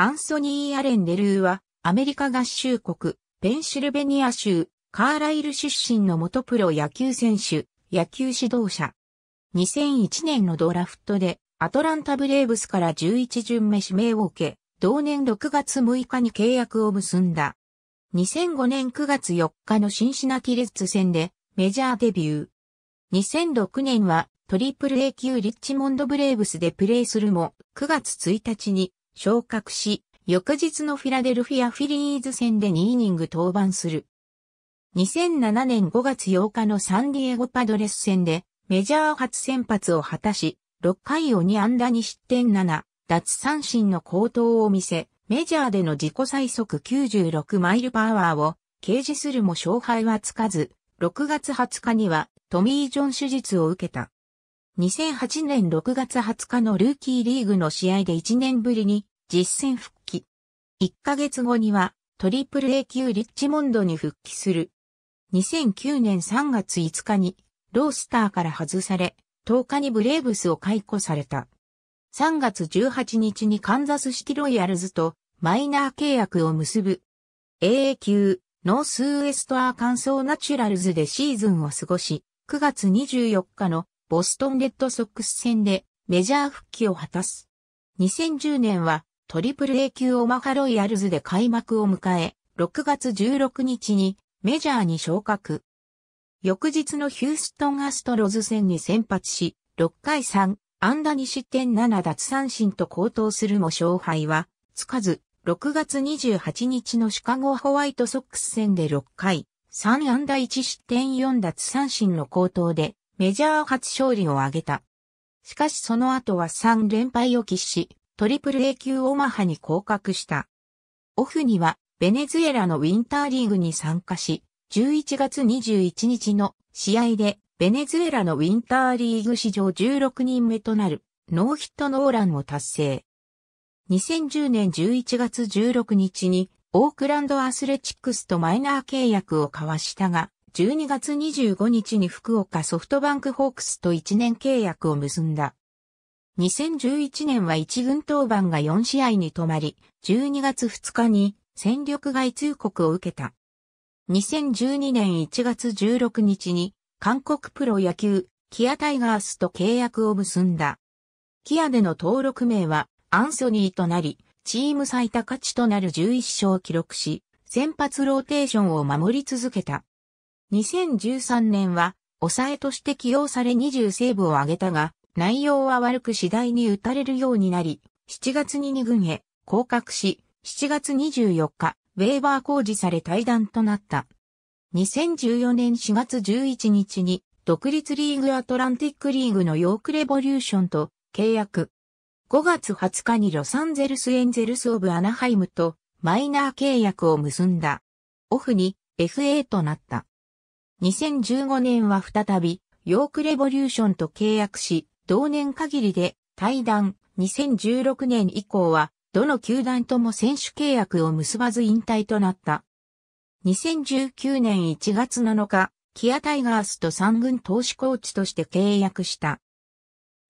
アンソニー・アレン・デルーは、アメリカ合衆国、ペンシルベニア州、カーライル出身の元プロ野球選手、野球指導者。2001年のドラフトで、アトランタブレーブスから11巡目指名を受け、同年6月6日に契約を結んだ。2005年9月4日のシンシナティレッツ戦でメジャーデビュー。2006年はトリプル A 級リッチモンドブレーブスでプレーするも、9月1日に昇格し、翌日のフィラデルフィア・フィリーズ戦で2イニング登板する。2007年5月8日のサンディエゴパドレス戦でメジャー初先発を果たし、6回を2安打に失点7、奪三振の高騰を見せ、メジャーでの自己最速96マイルパワーを掲示するも勝敗はつかず、6月20日にはトミー・ジョン手術を受けた。2008年6月20日のルーキーリーグの試合で1年ぶりに実戦復帰。1ヶ月後には、トリプル A 級リッチモンドに復帰する。2009年3月5日に、ロースターから外され、10日にブレーブスを解雇された。3月18日にカンザスシティロイヤルズとマイナー契約を結ぶ。AA 級ノースウエストアーカンソーナチュラルズでシーズンを過ごし、9月24日のボストンレッドソックス戦でメジャー復帰を果たす。2010年はトリプル A 級オマハロイヤルズで開幕を迎え、6月16日にメジャーに昇格。翌日のヒューストンアストロズ戦に先発し、6回3、安打2失点7奪三振と高騰するも勝敗は、つかず、6月28日のシカゴホワイトソックス戦で6回、3安打1失点4奪三振の高騰で、メジャー初勝利を挙げた。しかしその後は3連敗を喫し、トリプル A 級オマハに降格した。オフには、ベネズエラのウィンターリーグに参加し、11月21日の試合で、ベネズエラのウィンターリーグ史上16人目となる、ノーヒットノーランを達成。2010年11月16日に、オークランドアスレチックスとマイナー契約を交わしたが、12月25日に福岡ソフトバンクホークスと1年契約を結んだ。2011年は1軍登板が4試合に止まり、12月2日に戦力外通告を受けた。2012年1月16日に韓国プロ野球キアタイガースと契約を結んだ。キアでの登録名はアンソニーとなり、チーム最多勝ちとなる11勝を記録し、先発ローテーションを守り続けた。2013年は抑えとして起用され20セーブを挙げたが、内容は悪く次第に打たれるようになり、7月に2軍へ降格し、7月24日、ウェーバー工事され退団となった。2014年4月11日に、独立リーグアトランティックリーグのヨークレボリューションと契約。5月20日にロサンゼルスエンゼルスオブアナハイムとマイナー契約を結んだ。オフに FA となった。2015年は再びヨークレボリューションと契約し、同年限りで対談2016年以降はどの球団とも選手契約を結ばず引退となった。2019年1月7日、キアタイガースと三軍投手コーチとして契約した。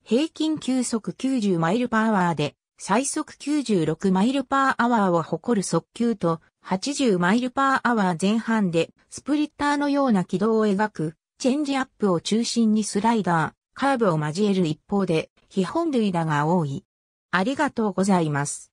平均球速90マイルパワーで、最速96マイルパーアワーを誇る速球と80マイルパーアワー前半でスプリッターのような軌道を描くチェンジアップを中心にスライダー、カーブを交える一方で、非本類打が多い。ありがとうございます。